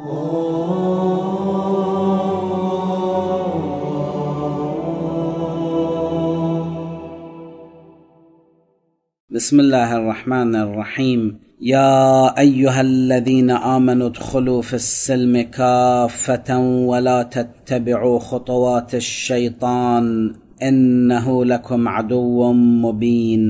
بسم الله الرحمن الرحيم يا ايها الذين امنوا ادخلوا في السلم كافه ولا تتبعوا خطوات الشيطان انه لكم عدو مبين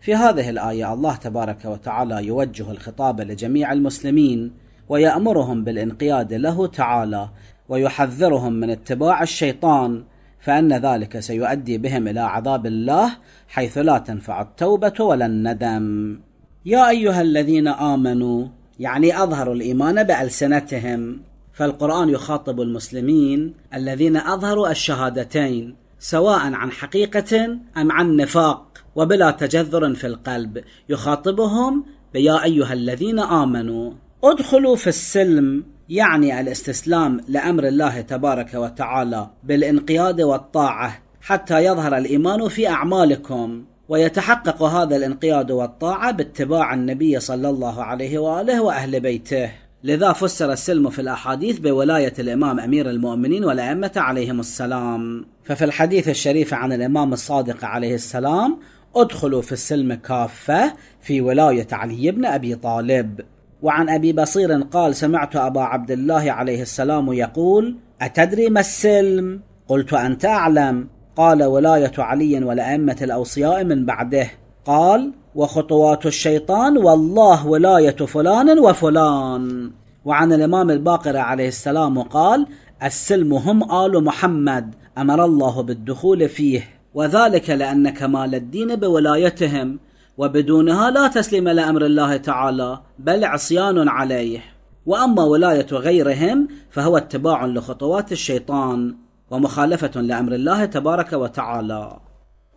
في هذه الايه الله تبارك وتعالى يوجه الخطاب لجميع المسلمين ويأمرهم بالانقياد له تعالى ويحذرهم من اتباع الشيطان فان ذلك سيؤدي بهم الى عذاب الله حيث لا تنفع التوبه ولا الندم يا ايها الذين امنوا يعني اظهروا الايمان بالسنتهم فالقران يخاطب المسلمين الذين اظهروا الشهادتين سواء عن حقيقه ام عن نفاق وبلا تجذر في القلب يخاطبهم بيا ايها الذين امنوا ادخلوا في السلم يعني الاستسلام لامر الله تبارك وتعالى بالانقياد والطاعه حتى يظهر الايمان في اعمالكم ويتحقق هذا الانقياد والطاعه باتباع النبي صلى الله عليه واله واهل بيته لذا فسر السلم في الاحاديث بولايه الامام امير المؤمنين والائمه عليهم السلام ففي الحديث الشريف عن الامام الصادق عليه السلام ادخلوا في السلم كافه في ولايه علي بن ابي طالب وعن أبي بصير قال سمعت أبا عبد الله عليه السلام يقول أتدري ما السلم؟ قلت أنت أعلم قال ولاية علي والأئمة الأوصياء من بعده قال وخطوات الشيطان والله ولاية فلان وفلان وعن الإمام الباقر عليه السلام قال السلم هم آل محمد أمر الله بالدخول فيه وذلك لأن كمال الدين بولايتهم وبدونها لا تسليم لأمر الله تعالى بل عصيان عليه وأما ولاية غيرهم فهو اتباع لخطوات الشيطان ومخالفة لأمر الله تبارك وتعالى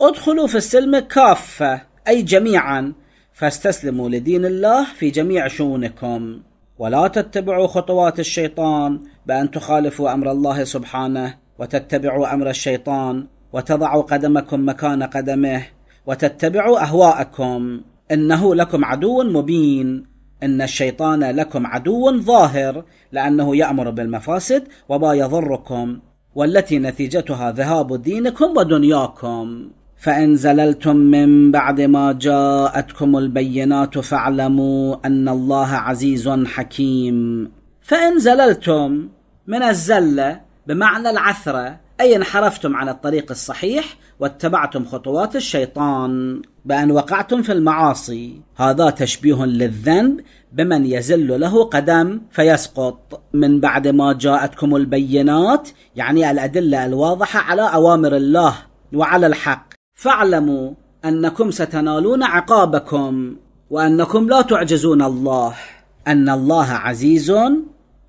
ادخلوا في السلم كافة أي جميعا فاستسلموا لدين الله في جميع شؤونكم ولا تتبعوا خطوات الشيطان بأن تخالفوا أمر الله سبحانه وتتبعوا أمر الشيطان وتضعوا قدمكم مكان قدمه وتتبعوا اهواءكم انه لكم عدو مبين ان الشيطان لكم عدو ظاهر لانه يامر بالمفاسد وما يضركم والتي نتيجتها ذهاب دينكم ودنياكم فان زللتم من بعد ما جاءتكم البينات فاعلموا ان الله عزيز حكيم فان زللتم من الزله بمعنى العثره أي انحرفتم عن الطريق الصحيح واتبعتم خطوات الشيطان بأن وقعتم في المعاصي هذا تشبيه للذنب بمن يزل له قدم فيسقط من بعد ما جاءتكم البينات يعني الأدلة الواضحة على أوامر الله وعلى الحق فاعلموا أنكم ستنالون عقابكم وأنكم لا تعجزون الله أن الله عزيز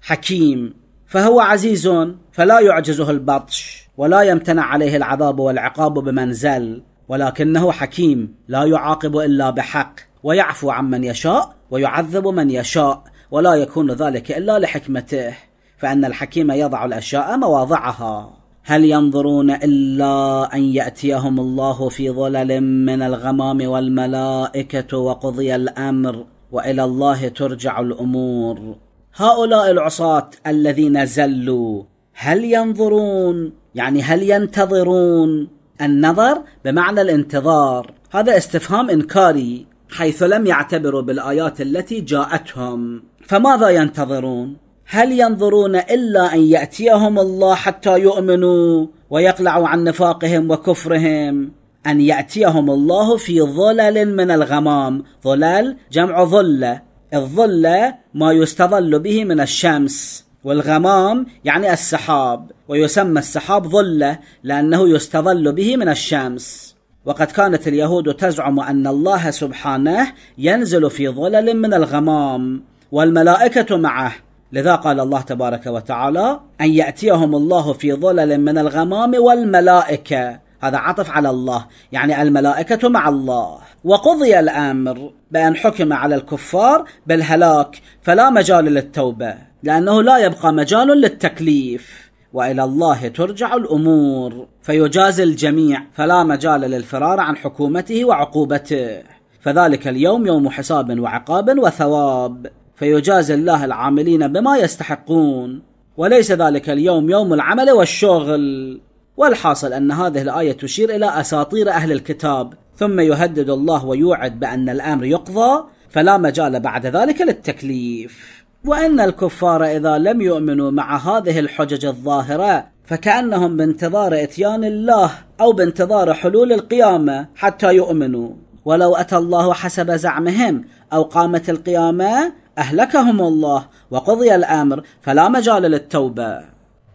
حكيم فهو عزيز فلا يعجزه البطش ولا يمتنع عليه العذاب والعقاب بمنزل ولكنه حكيم لا يعاقب الا بحق ويعفو عمن يشاء ويعذب من يشاء ولا يكون ذلك الا لحكمته فان الحكيم يضع الاشياء مواضعها هل ينظرون الا ان ياتيهم الله في ظلل من الغمام والملائكه وقضي الامر والى الله ترجع الامور هؤلاء العصاه الذين زلوا هل ينظرون يعني هل ينتظرون النظر بمعنى الانتظار هذا استفهام انكاري حيث لم يعتبروا بالايات التي جاءتهم فماذا ينتظرون هل ينظرون الا ان ياتيهم الله حتى يؤمنوا ويقلعوا عن نفاقهم وكفرهم ان ياتيهم الله في ظلل من الغمام ظلال جمع ظله الظله ما يستظل به من الشمس والغمام يعني السحاب ويسمى السحاب ظله لانه يستظل به من الشمس وقد كانت اليهود تزعم ان الله سبحانه ينزل في ظلل من الغمام والملائكه معه لذا قال الله تبارك وتعالى ان ياتيهم الله في ظلل من الغمام والملائكه هذا عطف على الله يعني الملائكه مع الله وقضي الامر بان حكم على الكفار بالهلاك فلا مجال للتوبه لأنه لا يبقى مجال للتكليف والى الله ترجع الامور فيجازي الجميع فلا مجال للفرار عن حكومته وعقوبته فذلك اليوم يوم حساب وعقاب وثواب فيجازي الله العاملين بما يستحقون وليس ذلك اليوم يوم العمل والشغل والحاصل ان هذه الايه تشير الى اساطير اهل الكتاب ثم يهدد الله ويوعد بان الامر يقضى فلا مجال بعد ذلك للتكليف وان الكفار اذا لم يؤمنوا مع هذه الحجج الظاهره فكانهم بانتظار اتيان الله او بانتظار حلول القيامه حتى يؤمنوا ولو اتى الله حسب زعمهم او قامت القيامه اهلكهم الله وقضي الامر فلا مجال للتوبه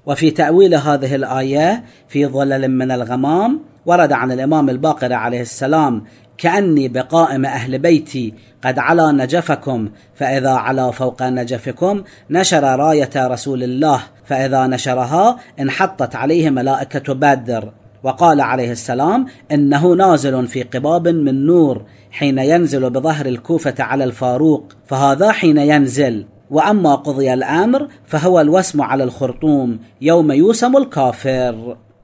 وفي تاويل هذه الايه في ظلل من الغمام ورد عن الإمام الباقر عليه السلام كأني بقائم أهل بيتي قد علا نجفكم فإذا علا فوق نجفكم نشر راية رسول الله فإذا نشرها انحطت عليه ملائكة بادر وقال عليه السلام انه نازل في قباب من نور حين ينزل بظهر الكوفه على الفاروق فهذا حين ينزل واما قضي الامر فهو الوسم على الخرطوم يوم يوسم الكافر